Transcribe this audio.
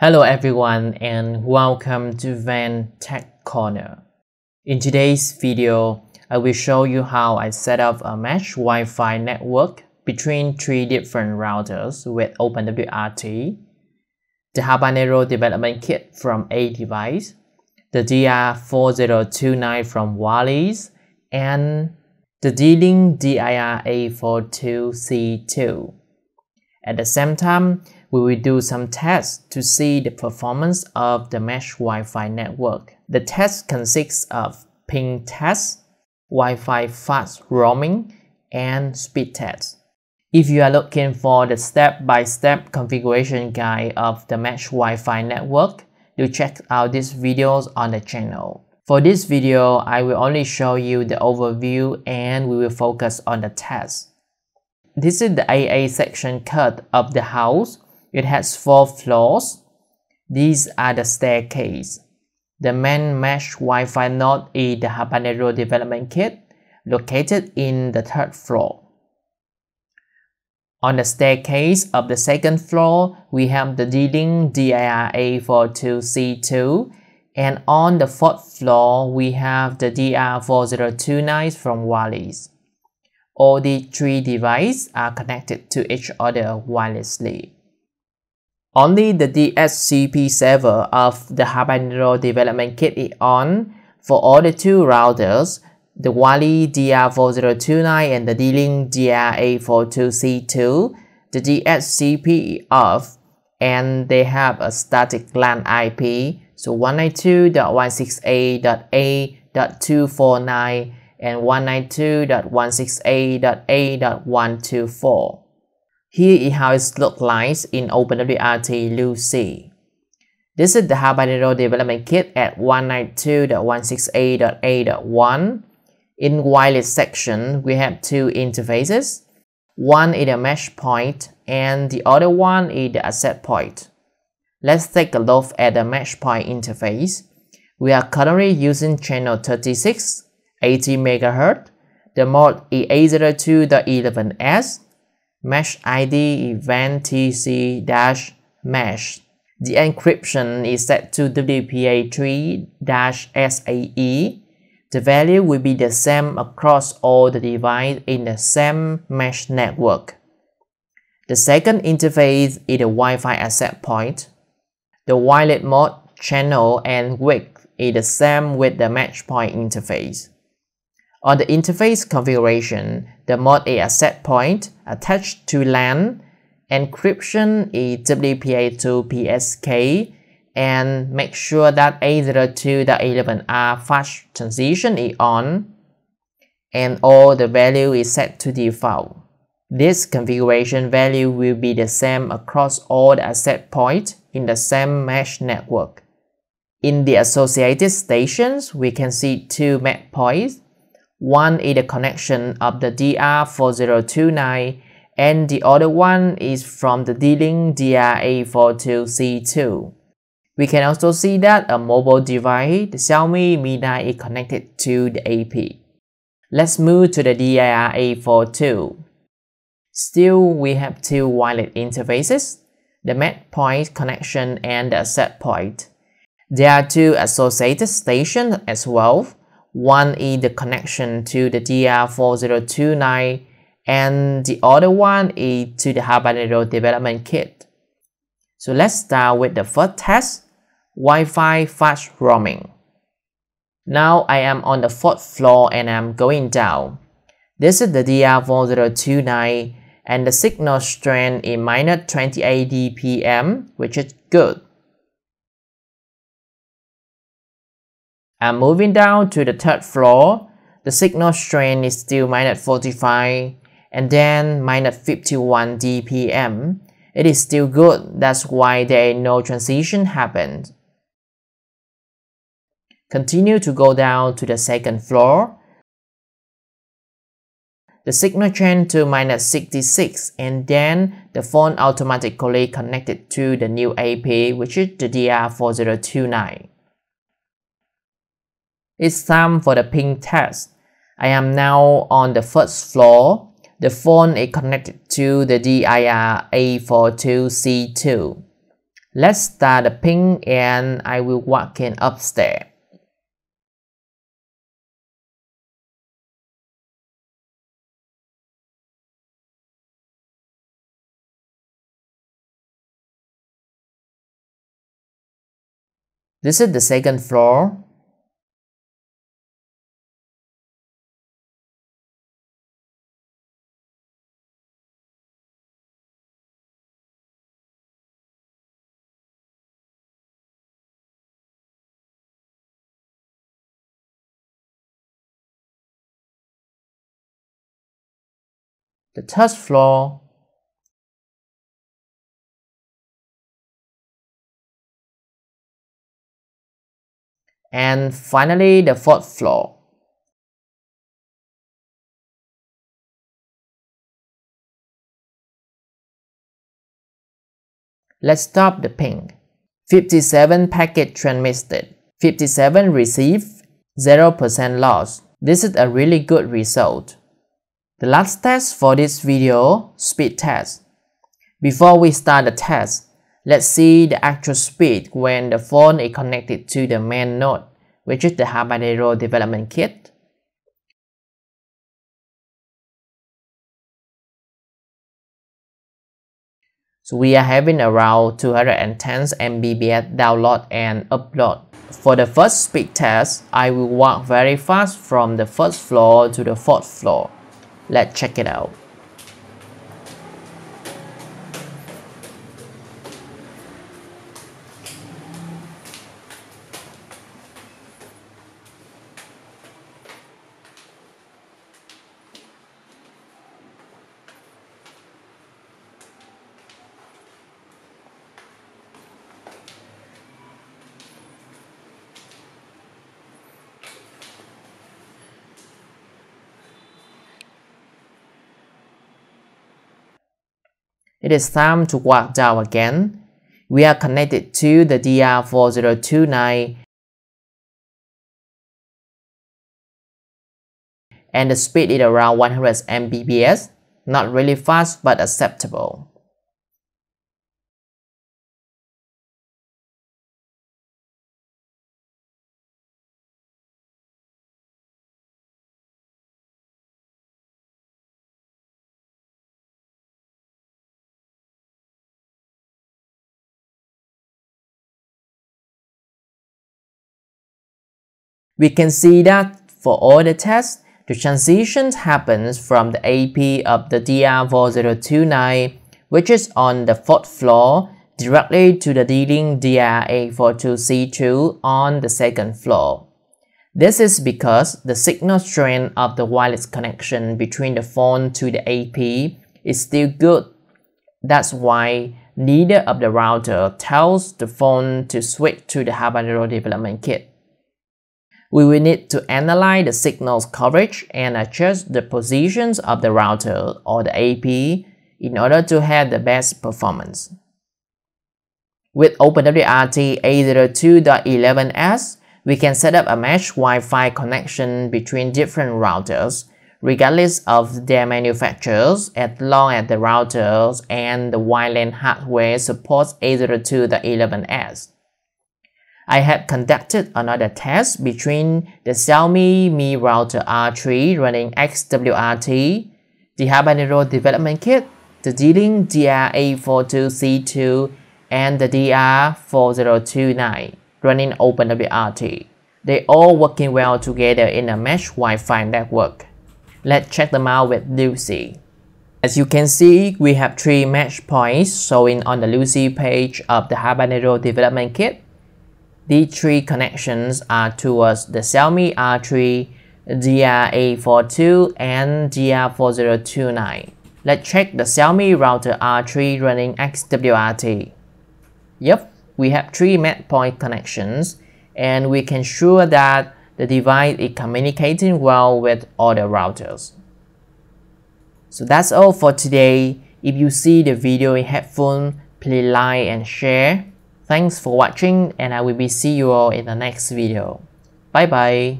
Hello everyone and welcome to Van Tech Corner. In today's video, I will show you how I set up a mesh Wi-Fi network between three different routers with OpenWRT, the Habanero development kit from A Device, the DR4029 from Wallis, and the D-Link DIR A42C2. At the same time, we will do some tests to see the performance of the mesh Wi-Fi network. The test consists of ping test, Wi-Fi fast roaming, and speed test. If you are looking for the step-by-step -step configuration guide of the mesh Wi-Fi network, do check out these videos on the channel. For this video, I will only show you the overview and we will focus on the test. This is the AA section cut of the house it has four floors. These are the staircase. The main mesh Wi-Fi node is the Habanero development kit located in the third floor. On the staircase of the second floor, we have the D-Link DIRA42C2 and on the fourth floor, we have the DR4029 from Wallis. All the three devices are connected to each other wirelessly. Only the DSCP server of the Habanero development kit is on for all the two routers, the Wally DR4029 and the D-Link DR842C2. The DSCP is off and they have a static LAN IP, so 192.168.8.249 and 192.168.8.124. Here is how it looks like in OpenWRT Lucy. This is the Habanero development kit at 192.168.8.1. In wireless section, we have two interfaces. One is a mesh point and the other one is the asset point. Let's take a look at the mesh point interface. We are currently using channel 36, 80 MHz. The mode is 802.11s mesh ID event TC mesh. The encryption is set to WPA3 dash SAE. The value will be the same across all the devices in the same mesh network. The second interface is the Wi-Fi access point. The wireless mode, channel, and width is the same with the match point interface. On the interface configuration, the mod is a set point attached to LAN, encryption is WPA2PSK, and make sure that A02.11R fast transition is on, and all the value is set to default. This configuration value will be the same across all the set points in the same mesh network. In the associated stations, we can see two map points one is the connection of the DR4029 and the other one is from the D-Link DRA42C2. We can also see that a mobile device, the Xiaomi Mi 9 is connected to the AP. Let's move to the DIRA42. Still, we have two wireless interfaces, the MAC point connection and the set point. There are two associated stations as well, one is the connection to the DR4029 and the other one is to the Habanero development kit. So let's start with the first test, Wi-Fi fast roaming. Now I am on the fourth floor and I'm going down. This is the DR4029 and the signal strength is minus 28 dpm, which is good. And moving down to the third floor, the signal strength is still minus 45 and then minus 51 dpm. It is still good, that's why there no transition happened. Continue to go down to the second floor. The signal changed to minus 66 and then the phone automatically connected to the new AP which is the DR4029. It's time for the ping test. I am now on the first floor. The phone is connected to the DIR A42C2. Let's start the ping and I will walk in upstairs. This is the second floor. the test floor, and finally the fourth floor. Let's stop the ping. 57 packet transmitted, 57 received, 0% loss. This is a really good result. The last test for this video, speed test. Before we start the test, let's see the actual speed when the phone is connected to the main node, which is the Habanero development kit. So we are having around 210 Mbps download and upload. For the first speed test, I will walk very fast from the first floor to the fourth floor. Let's check it out. It is time to walk down again. We are connected to the DR4029 and the speed is around 100 Mbps, not really fast but acceptable. We can see that for all the tests, the transition happens from the AP of the DR4029, which is on the fourth floor, directly to the leading DR842C2 on the second floor. This is because the signal strength of the wireless connection between the phone to the AP is still good. That's why neither of the router tells the phone to switch to the Habanero development kit. We will need to analyze the signal's coverage and adjust the positions of the router or the AP in order to have the best performance. With OpenWRT 802.11s, we can set up a mesh Wi-Fi connection between different routers, regardless of their manufacturers, as long as the routers and the wireless hardware supports 802.11s. I had conducted another test between the Xiaomi Mi Router R3 running XWRT, the Habanero Development Kit, the Dealing DR842C2, and the DR4029 running OpenWRT. They all working well together in a mesh Wi-Fi network. Let's check them out with Lucy. As you can see, we have three mesh points showing on the Lucy page of the Habanero development kit. These three connections are towards the Xiaomi R3, DR842, and DR4029. Let's check the Xiaomi router R3 running XWRT. Yep, we have three MAT point connections, and we can sure that the device is communicating well with other routers. So that's all for today. If you see the video in headphone, please like and share. Thanks for watching and I will be see you all in the next video. Bye bye.